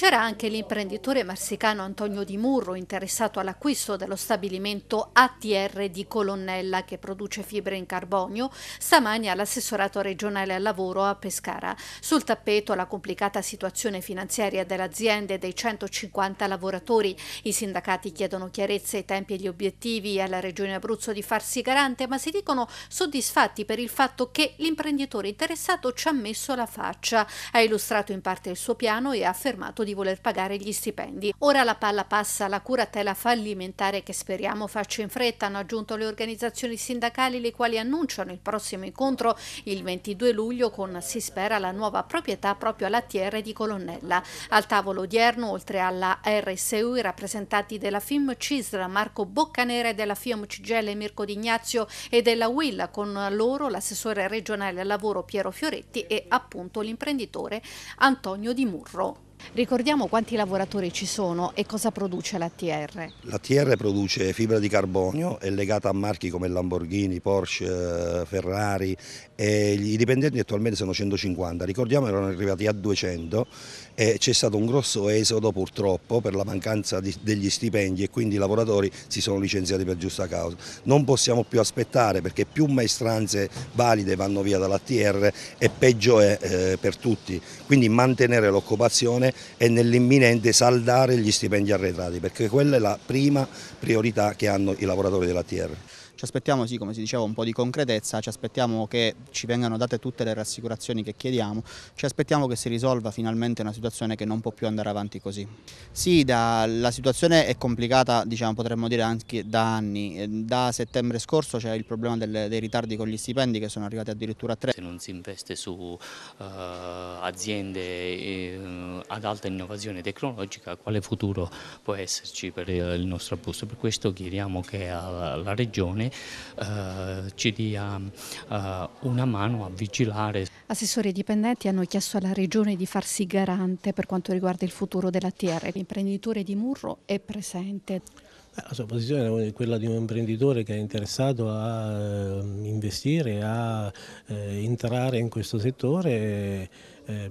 C'era anche l'imprenditore marsicano Antonio Di Murro interessato all'acquisto dello stabilimento ATR di Colonnella che produce fibre in carbonio, stamani all'assessorato regionale al lavoro a Pescara. Sul tappeto la complicata situazione finanziaria dell'azienda e dei 150 lavoratori. I sindacati chiedono chiarezza ai tempi e gli obiettivi e alla Regione Abruzzo di farsi garante, ma si dicono soddisfatti per il fatto che l'imprenditore interessato ci ha messo la faccia, ha illustrato in parte il suo piano e ha affermato di di voler pagare gli stipendi. Ora la palla passa alla curatela fallimentare che speriamo faccia in fretta, hanno aggiunto le organizzazioni sindacali le quali annunciano il prossimo incontro il 22 luglio con, si spera, la nuova proprietà proprio alla TR di Colonnella. Al tavolo odierno, oltre alla RSU, i rappresentanti della FIM Cisra, Marco Boccanera e della FIM Cigele Mirko D'Ignazio e della WIL, con loro l'assessore regionale al lavoro Piero Fioretti e appunto l'imprenditore Antonio Di Murro. Ricordiamo quanti lavoratori ci sono e cosa produce l'ATR? L'ATR produce fibra di carbonio, è legata a marchi come Lamborghini, Porsche, eh, Ferrari e i dipendenti attualmente sono 150, ricordiamo che erano arrivati a 200 e c'è stato un grosso esodo purtroppo per la mancanza di, degli stipendi e quindi i lavoratori si sono licenziati per giusta causa. Non possiamo più aspettare perché più maestranze valide vanno via dall'ATR e peggio è eh, per tutti, quindi mantenere l'occupazione pensione e nell'imminente saldare gli stipendi arretrati, perché quella è la prima priorità che hanno i lavoratori dell'ATR. Ci aspettiamo, sì, come si diceva, un po' di concretezza, ci aspettiamo che ci vengano date tutte le rassicurazioni che chiediamo, ci aspettiamo che si risolva finalmente una situazione che non può più andare avanti così. Sì, da, la situazione è complicata, diciamo, potremmo dire anche da anni. Eh, da settembre scorso c'è il problema delle, dei ritardi con gli stipendi che sono arrivati addirittura a tre. Se non si investe su uh, aziende uh, ad alta innovazione tecnologica, quale futuro può esserci per eh, il nostro Abruzzo. Per questo chiediamo che la Regione eh, ci dia eh, una mano a vigilare. Assessori e dipendenti hanno chiesto alla Regione di farsi garante per quanto riguarda il futuro della TR. L'imprenditore di Murro è presente. La sua posizione è quella di un imprenditore che è interessato a eh, investire, a eh, entrare in questo settore eh,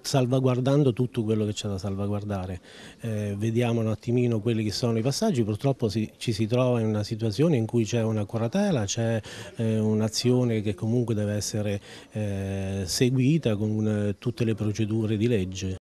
salvaguardando tutto quello che c'è da salvaguardare. Eh, vediamo un attimino quelli che sono i passaggi, purtroppo si, ci si trova in una situazione in cui c'è una coratela, c'è eh, un'azione che comunque deve essere eh, seguita con eh, tutte le procedure di legge.